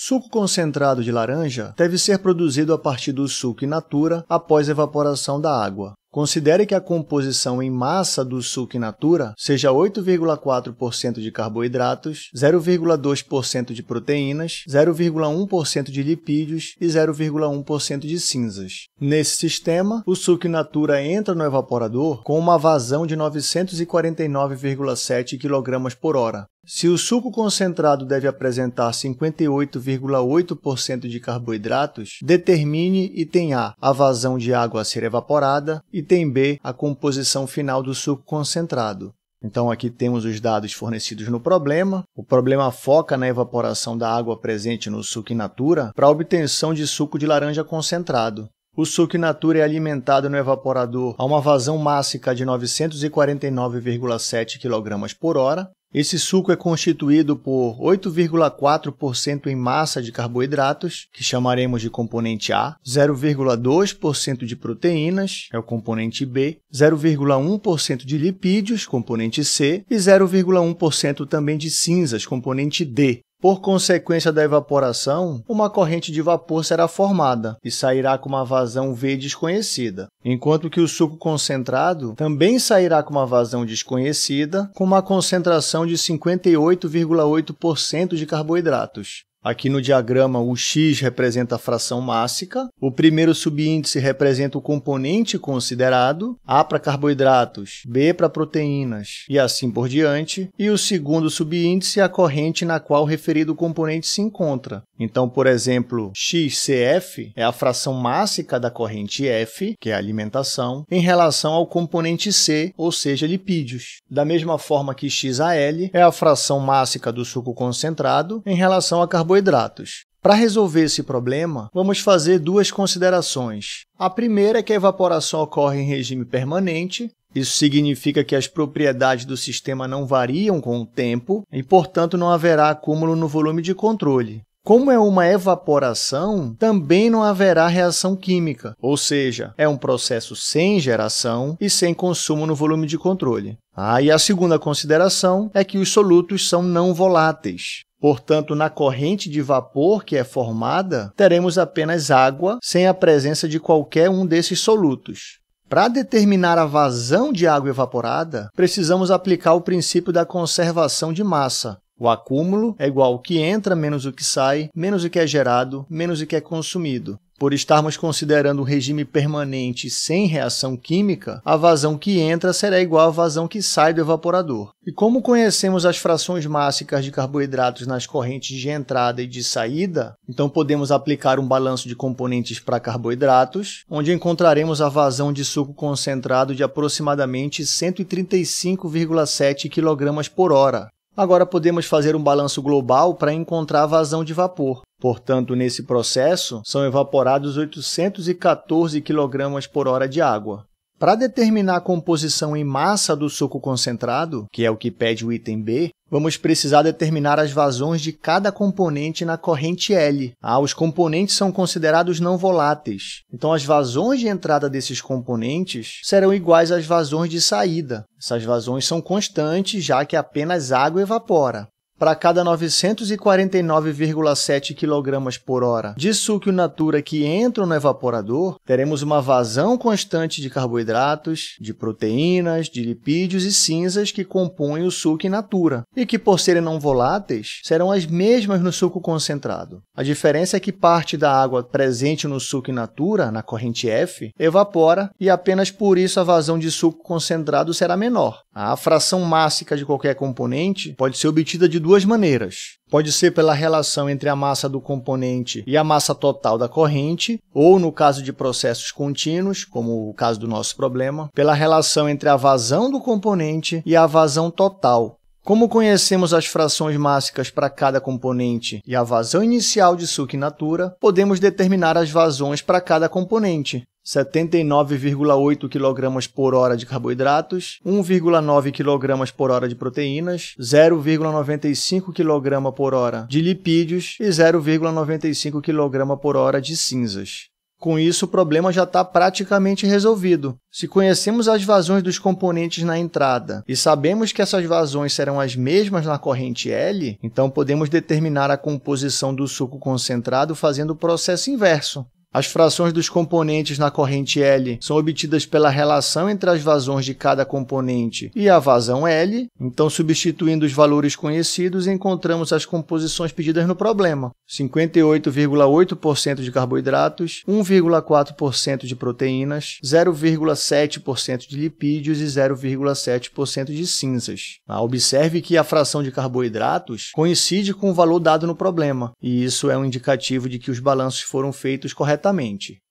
Suco concentrado de laranja deve ser produzido a partir do suco in natura após evaporação da água. Considere que a composição em massa do suco in natura seja 8,4% de carboidratos, 0,2% de proteínas, 0,1% de lipídios e 0,1% de cinzas. Nesse sistema, o suco in natura entra no evaporador com uma vazão de 949,7 kg por hora, se o suco concentrado deve apresentar 58,8% de carboidratos, determine item A a vazão de água a ser evaporada, e item B a composição final do suco concentrado. Então, aqui temos os dados fornecidos no problema. O problema foca na evaporação da água presente no suco in natura para a obtenção de suco de laranja concentrado. O suco in natura é alimentado no evaporador a uma vazão máxima de 949,7 kg por hora esse suco é constituído por 8,4% em massa de carboidratos, que chamaremos de componente A, 0,2% de proteínas, é o componente B, 0,1% de lipídios, componente C, e 0,1% também de cinzas, componente D. Por consequência da evaporação, uma corrente de vapor será formada e sairá com uma vazão V desconhecida, enquanto que o suco concentrado também sairá com uma vazão desconhecida com uma concentração de 58,8% de carboidratos. Aqui no diagrama, o x representa a fração mássica, o primeiro subíndice representa o componente considerado, A para carboidratos, B para proteínas e assim por diante, e o segundo subíndice é a corrente na qual o referido componente se encontra. Então, por exemplo, XCF é a fração mássica da corrente F, que é a alimentação, em relação ao componente C, ou seja, lipídios. Da mesma forma que XAL é a fração mássica do suco concentrado em relação a carboidratos carboidratos. Para resolver esse problema, vamos fazer duas considerações. A primeira é que a evaporação ocorre em regime permanente, isso significa que as propriedades do sistema não variam com o tempo e, portanto, não haverá acúmulo no volume de controle. Como é uma evaporação, também não haverá reação química, ou seja, é um processo sem geração e sem consumo no volume de controle. Ah, e a segunda consideração é que os solutos são não voláteis. Portanto, na corrente de vapor que é formada, teremos apenas água sem a presença de qualquer um desses solutos. Para determinar a vazão de água evaporada, precisamos aplicar o princípio da conservação de massa, o acúmulo é igual ao que entra menos o que sai, menos o que é gerado, menos o que é consumido. Por estarmos considerando um regime permanente sem reação química, a vazão que entra será igual à vazão que sai do evaporador. E como conhecemos as frações mássicas de carboidratos nas correntes de entrada e de saída, então podemos aplicar um balanço de componentes para carboidratos, onde encontraremos a vazão de suco concentrado de aproximadamente 135,7 kg por hora, Agora podemos fazer um balanço global para encontrar a vazão de vapor. Portanto, nesse processo, são evaporados 814 kg por hora de água. Para determinar a composição em massa do suco concentrado, que é o que pede o item B, vamos precisar determinar as vazões de cada componente na corrente L. Ah, os componentes são considerados não voláteis, então as vazões de entrada desses componentes serão iguais às vazões de saída. Essas vazões são constantes, já que apenas água evapora para cada 949,7 kg por hora de suco natura que entram no evaporador, teremos uma vazão constante de carboidratos, de proteínas, de lipídios e cinzas que compõem o suco natura e que, por serem não voláteis, serão as mesmas no suco concentrado. A diferença é que parte da água presente no suco natura, na corrente F, evapora e apenas por isso a vazão de suco concentrado será menor. A fração mássica de qualquer componente pode ser obtida de duas maneiras. Pode ser pela relação entre a massa do componente e a massa total da corrente, ou no caso de processos contínuos, como o caso do nosso problema, pela relação entre a vazão do componente e a vazão total. Como conhecemos as frações mássicas para cada componente e a vazão inicial de Suc in natura, podemos determinar as vazões para cada componente. 79,8 kg por hora de carboidratos, 1,9 kg por hora de proteínas, 0,95 kg por hora de lipídios e 0,95 kg por hora de cinzas. Com isso, o problema já está praticamente resolvido. Se conhecemos as vazões dos componentes na entrada e sabemos que essas vazões serão as mesmas na corrente L, então podemos determinar a composição do suco concentrado fazendo o processo inverso. As frações dos componentes na corrente L são obtidas pela relação entre as vazões de cada componente e a vazão L. Então, substituindo os valores conhecidos, encontramos as composições pedidas no problema. 58,8% de carboidratos, 1,4% de proteínas, 0,7% de lipídios e 0,7% de cinzas. Ah, observe que a fração de carboidratos coincide com o valor dado no problema, e isso é um indicativo de que os balanços foram feitos corretamente completamente.